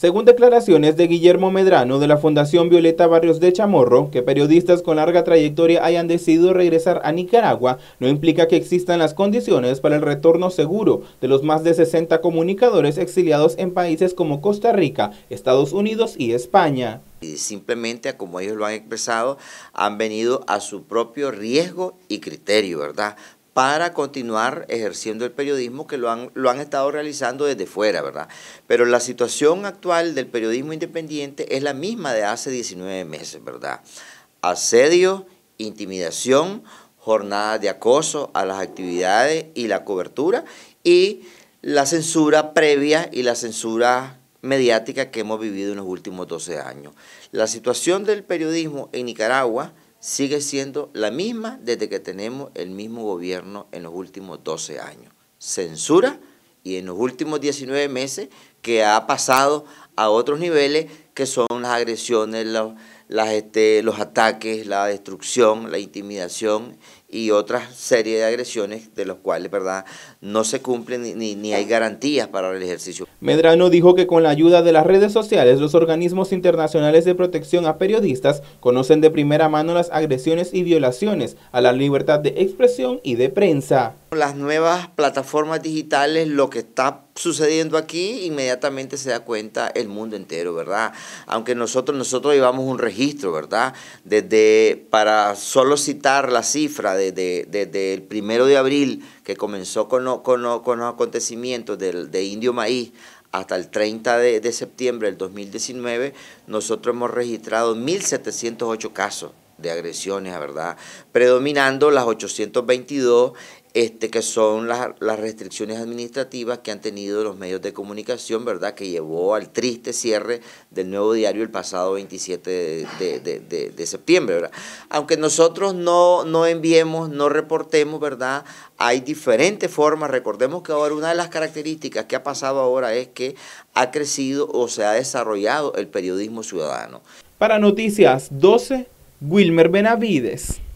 Según declaraciones de Guillermo Medrano de la Fundación Violeta Barrios de Chamorro, que periodistas con larga trayectoria hayan decidido regresar a Nicaragua no implica que existan las condiciones para el retorno seguro de los más de 60 comunicadores exiliados en países como Costa Rica, Estados Unidos y España. Y simplemente, como ellos lo han expresado, han venido a su propio riesgo y criterio, ¿verdad? para continuar ejerciendo el periodismo que lo han, estado realizando desde fuera, ¿verdad? Pero la situación actual del periodismo independiente es la misma de hace 19 meses, ¿verdad? Asedio, intimidación, jornadas de acoso a las actividades y la cobertura y la censura previa y la censura mediática que hemos vivido en los últimos 12 años. La situación del periodismo en Nicaragua sigue siendo la misma desde que tenemos el mismo gobierno en los últimos 12 años. Censura y en los últimos 19 meses que ha pasado a otros niveles que son las agresiones, los, este, los ataques, la destrucción, la intimidación y otra serie de agresiones de los cuales ¿verdad? no se cumplen ni, ni hay garantías para el ejercicio. Medrano dijo que con la ayuda de las redes sociales, los organismos internacionales de protección a periodistas conocen de primera mano las agresiones y violaciones a la libertad de expresión y de prensa. Las nuevas plataformas digitales lo que está sucediendo aquí, inmediatamente se da cuenta el mundo entero, ¿verdad? Aunque nosotros, nosotros llevamos un registro, ¿verdad? Desde, para solo citar la cifra, desde, el primero de abril, que comenzó con, los acontecimientos de Indio Maíz, hasta el 30 de, de septiembre del 2019, nosotros hemos registrado 1.708 casos de agresiones, ¿verdad? Predominando las 822 este, que son las, restricciones administrativas que han tenido los medios de comunicación, ¿verdad? Que llevó al triste cierre del nuevo diario el pasado 27 de, septiembre, ¿verdad? Aunque nosotros no, no enviemos, no reportemos, ¿verdad? Hay diferentes formas. Recordemos que ahora una de las características que ha pasado ahora es que ha crecido o se ha desarrollado el periodismo ciudadano. Para Noticias 12, Wilmer Benavides.